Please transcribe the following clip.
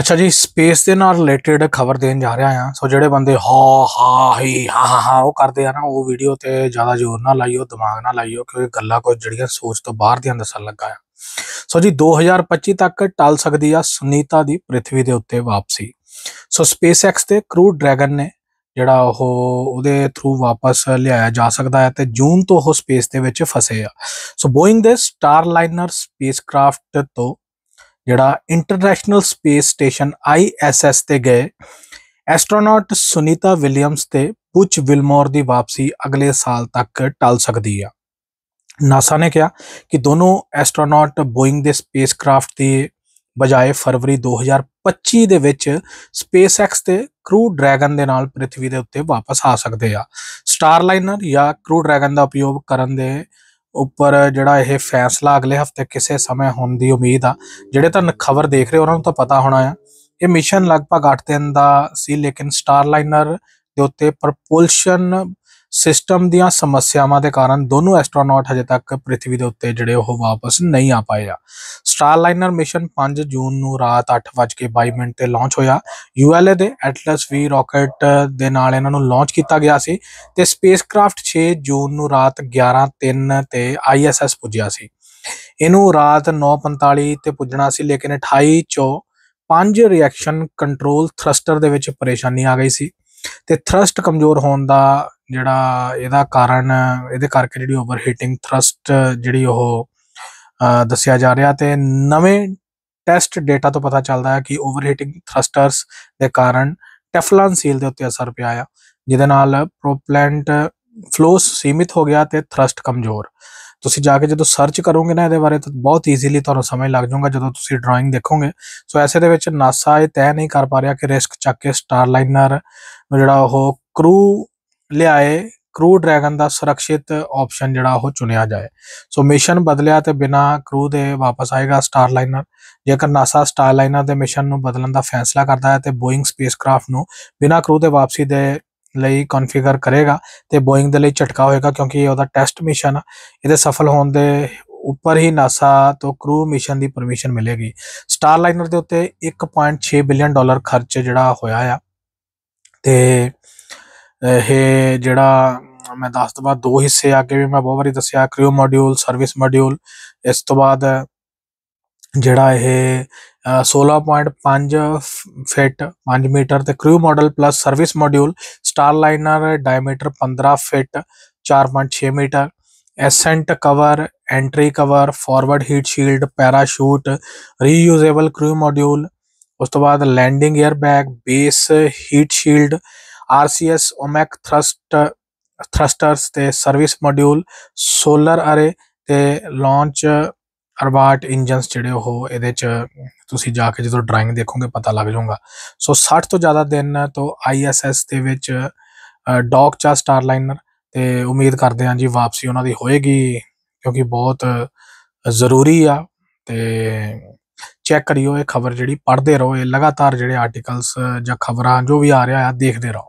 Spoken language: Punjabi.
ਅੱਛਾ ਜੀ ਸਪੇਸ ਦੇ ਨਾਲ ਰਿਲੇਟਡ ਖਬਰ ਦੇਣ ਜਾ ਰਿਹਾ ਆ ਸੋ ਜਿਹੜੇ ਬੰਦੇ ਹਾ ਹਾ ਹੀ ਹਾ ਹਾ ਹਾ ਉਹ ਕਰਦੇ ਆ ਨਾ ਉਹ ਵੀਡੀਓ ਤੇ ਜ਼ਿਆਦਾ ਜ਼ੋਰ ਨਾ ਲਾਈਓ ਦਿਮਾਗ ਨਾ ਲਾਈਓ ਕਿਉਂਕਿ ਗੱਲਾਂ ਕੁਝ ਜਿਹੜੀਆਂ ਸੋਚ ਤੋਂ ਬਾਹਰ ਦੀਆਂ ਦੱਸਣ ਲੱਗਾ ਆ ਸੋ ਜੀ 2025 ਤੱਕ ਟਲ ਸਕਦੀ ਆ ਸੁਨੀਤਾ ਦੀ ਪ੍ਰithvi ਦੇ ਉੱਤੇ ਵਾਪਸੀ ਸੋ ਸਪੇਸ ਐਕਸ ਤੇ ਕਰੂ ਡਰੈਗਨ ਨੇ ਜਿਹੜਾ ਉਹ ਉਹਦੇ ਥਰੂ ਵਾਪਸ ਲਿਆਇਆ ਜਾ ਸਕਦਾ ਹੈ ਤੇ ਜੂਨ ਤੋਂ ਉਹ ਸਪੇਸ ਦੇ ਵਿੱਚ ਫਸੇ ਆ ਸੋ ਬੋਇੰਗ ਦੇ ਸਟਾਰਲਾਈਨਰ ਸਪੇਸਕ੍ਰਾਫਟ ਤੋਂ ਜਿਹੜਾ ਇੰਟਰਨੈਸ਼ਨਲ ਸਪੇਸ ਸਟੇਸ਼ਨ ISS ਤੇ ਗਏ ਐਸਟ੍ਰੋਨੌਟ ਸੁਨੀਤਾ ਵਿਲੀਅਮਸ ਤੇ ਪੁੱਛ ਵਿਲਮੋਰ ਦੀ ਵਾਪਸੀ ਅਗਲੇ ਸਾਲ ਤੱਕ ਟਲ ਸਕਦੀ ਆ ਨਾਸਾ ਨੇ ਕਿਹਾ ਕਿ ਦੋਨੋਂ ਐਸਟ੍ਰੋਨੌਟ ਬੋਇੰਗ ਦੇ ਸਪੇਸ ਕਰਾਫਟ ਦੀ ਬਜਾਏ ਫਰਵਰੀ 2025 ਦੇ ਵਿੱਚ ਸਪੇਸਐਕਸ ਤੇ ਕਰੂ ਡਰੈਗਨ ਦੇ ਨਾਲ ਪ੍ਰithvi ਦੇ ਉੱਤੇ ਵਾਪਸ ਆ ਸਕਦੇ ਆ ਸਟਾਰਲਾਈਨਰ ਜਾਂ ਕਰੂ ਡਰੈਗਨ ਦਾ ਉਪਯੋਗ ਕਰਨ ਦੇ ਉੱਪਰ ਜਿਹੜਾ ਇਹ ਫੈਸਲਾ ਅਗਲੇ ਹਫਤੇ ਕਿਸੇ ਸਮੇਂ ਹੋਣ ਦੀ ਉਮੀਦ ਆ ਜਿਹੜੇ ਤਾਂ ਖਬਰ ਦੇਖ ਰਹੇ ਉਹਨਾਂ ਨੂੰ ਤਾਂ ਪਤਾ ਹੋਣਾ ਆ ਇਹ ਮਿਸ਼ਨ ਲਗਭਗ 8 ਦਿਨ ਦਾ ਸੀ ਲੇਕਿਨ ਸਟਾਰਲਾਈਨਰ ਦੇ ਉੱਤੇ ਪ੍ਰੋਪਲਸ਼ਨ ਸਿਸਟਮ ਦੀਆਂ ਸਮੱਸਿਆਵਾਂ ਦੇ ਕਾਰਨ ਦੋਨੋਂ ਐਸਟ੍ਰੋਨੌਟ ਹਜੇ ਤੱਕ ਪ੍ਰithvi ਦੇ ਉੱਤੇ ਜਿਹੜੇ ਉਹ ਵਾਪਸ ਨਹੀਂ ਆ ਪਾਏ ਆ ਸਟਾਰਲਾਈਨਰ ਮਿਸ਼ਨ 5 ਜੂਨ ਨੂੰ ਰਾਤ 8:22 ਮਿੰਟ ਤੇ ਲਾਂਚ ਹੋਇਆ ਯੂਐਲਏ ਦੇ ਐਟਲਸ ਵੀ ਰਾਕਟ ਦੇ ਨਾਲ ਇਹਨਾਂ ਨੂੰ ਲਾਂਚ ਕੀਤਾ ਗਿਆ ਸੀ ਤੇ ਸਪੇਸਕ੍ਰਾਫਟ 6 ਜੂਨ ਨੂੰ ਰਾਤ 11:03 ਤੇ ਆਈਐਸਐਸ ਪੁੱਜਿਆ ਸੀ ਇਹਨੂੰ ਰਾਤ 9:45 ਤੇ ਪੁੱਜਣਾ ਸੀ ਲੇਕਿਨ 28 ਚੋਂ ਪੰਜ ਰਿਐਕਸ਼ਨ ਕੰਟਰੋਲ ਥਰਸਟਰ ਦੇ ਵਿੱਚ ਪਰੇਸ਼ਾਨੀ ਆ ਗਈ ਸੀ ਤੇ ਥਰਸਟ ਕਮਜ਼ੋਰ ਹੋਣ ਦਾ ਜਿਹੜਾ ਇਹਦਾ ਕਾਰਨ ਇਹਦੇ ਕਰਕੇ ਜਿਹੜੀ ਓਵਰ ਹੀਟਿੰਗ ਥਰਸਟ ਜਿਹੜੀ ਉਹ ਦੱਸਿਆ ਜਾ ਰਿਹਾ ਤੇ ਨਵੇਂ ਟੈਸਟ ਡਾਟਾ ਤੋਂ ਪਤਾ ਚੱਲਦਾ ਹੈ ਕਿ ਓਵਰ ਹੀਟਿੰਗ ਥਰਸਟਰਸ ਦੇ ਕਾਰਨ ਟੈਫਲਨ ਸੀਲ ਦੇ ਉੱਤੇ ਅਸਰ ਪਿਆ ਆ ਜਿਹਦੇ ਨਾਲ ਪ੍ਰੋਪਲੈਂਟ ਫਲੋਸ ਸੀਮਿਤ ਹੋ ਗਿਆ ਤੇ ਥਰਸਟ ਕਮਜ਼ੋਰ ਤੁਸੀਂ ਜਾ ਕੇ ਜਦੋਂ ਸਰਚ ਕਰੋਗੇ ਨਾ ਇਹਦੇ ਬਾਰੇ ਤਾਂ ਬਹੁਤ ਈਜ਼ੀਲੀ ਤੁਹਾਨੂੰ ਸਮਝ ਲੱਗ ਜਾਊਗਾ ਜਦੋਂ ਤੁਸੀਂ ਡਰਾਇੰਗ ਦੇਖੋਗੇ ਸੋ ਐਸੇ ਦੇ ਵਿੱਚ ਨਾਸਾ ਇਹ ਤੈਅ ਨਹੀਂ ਕਰ ਪਾ ਰਿਹਾ ਕਿ ਰਿਸਕ ਚੱਕ ਕੇ ਸਟਾਰਲਾਈਨਰ ਜਿਹੜਾ ਉਹ ਕਰੂ ਲਿਆਏ ਕਰੂ ਡਰੈਗਨ ਦਾ ਸੁਰੱਖਿਅਤ ਆਪਸ਼ਨ ਜਿਹੜਾ ਉਹ ਚੁਣਿਆ ਜਾਏ ਸੋ ਮਿਸ਼ਨ ਬਦਲਿਆ ਤੇ ਬਿਨਾ ਕਰੂ ਦੇ ਵਾਪਸ ਆਏਗਾ ਸਟਾਰਲਾਈਨਰ ਜੇਕਰ ਨਾਸਾ ਸਟਾਰਲਾਈਨਰ ਦੇ ਮਿਸ਼ਨ ਨੂੰ ਬਦਲਣ ਦਾ ਫੈਸਲਾ ਕਰਦਾ ਹੈ ਤੇ ਬੋਇੰਗ ਸਪੇਸਕ੍ਰਾਫਟ ਨੂੰ ਬਿਨਾ ਕਰੂ ਦੇ ਵਾਪਸੀ ਦੇ ਲਈ ਕਨਫਿਗਰ ਕਰੇਗਾ ਤੇ ਬੋਇੰਗ ਦੇ ਲਈ ਝਟਕਾ ਹੋਏਗਾ ਕਿਉਂਕਿ ਇਹ ਉਹਦਾ ਟੈਸਟ ਮਿਸ਼ਨ ਆ ਇਹਦੇ ਸਫਲ ਹੋਣ ਦੇ ਉੱਪਰ ਹੀ ਨਾਸਾ ਤੋਂ ਕਰੂ ਮਿਸ਼ਨ ਦੀ ਪਰਮਿਸ਼ਨ ਮਿਲੇਗੀ ਸਟਾਰਲਾਈਨਰ ਦੇ ਉੱਤੇ 1.6 ਬਿਲੀਅਨ ਡਾਲਰ ਖਰਚ ਜਿਹੜਾ ਹੋਇਆ ਆ ਤੇ ਇਹ ਜਿਹੜਾ ਮੈਂ ਦੱਸ ਬਾਅਦ ਦੋ ਹਿੱਸੇ ਆ ਕੇ ਵੀ ਮੈਂ ਬਹੁਤ ਵਾਰੀ ਦੱਸਿਆ ਕ੍ਰਿਓ ਮੋਡਿਊਲ ਸਰਵਿਸ ਮੋਡਿਊਲ ਇਸ ਤੋਂ ਬਾਅਦ ਜਿਹੜਾ ਇਹ 16.5 ਫਿਟ 5 ਮੀਟਰ ਤੇ crew module plus service module Starliner diameter पंद्रह फिट चार पॉइंट छः metre ascent cover entry cover forward heat shield parachute reusable crew module उस तो बाद landing airbag base heat shield R C S OMAC thrust thrusters ते सर्विस मॉड्यूल सोलर अरे ते लॉन्च ਅਰਵਾਟ ਇੰਜਨਸ ਜਿਹੜੇ ਉਹ ਇਹਦੇ ਚ ਤੁਸੀਂ ਜਾ ਕੇ ਜਦੋਂ ਡਰਾਇੰਗ ਦੇਖੋਗੇ ਪਤਾ ਲੱਗ ਜਾਊਗਾ ਸੋ 60 ਤੋਂ ਜ਼ਿਆਦਾ ਦਿਨ ਤੋਂ ਆਈਐਸਐਸ ਦੇ ਵਿੱਚ ਡੌਕ ਚਾ ਸਟਾਰ ਲਾਈਨਰ ਤੇ ਉਮੀਦ ਕਰਦੇ ਹਾਂ ਜੀ ਵਾਪਸੀ ਉਹਨਾਂ ਦੀ ਹੋਏਗੀ ਕਿਉਂਕਿ ਬਹੁਤ ਜ਼ਰੂਰੀ ਆ ਤੇ ਚੈੱਕ ਕਰਿਓ ਇਹ ਖਬਰ ਜਿਹੜੀ ਪੜ੍ਹਦੇ ਰਹੋ ਇਹ ਲਗਾਤਾਰ ਜਿਹੜੇ ਆਰਟੀਕਲਸ ਜਾਂ ਖਬਰਾਂ ਜੋ ਵੀ ਆ ਰਿਹਾ ਆ ਦੇਖਦੇ ਰਹੋ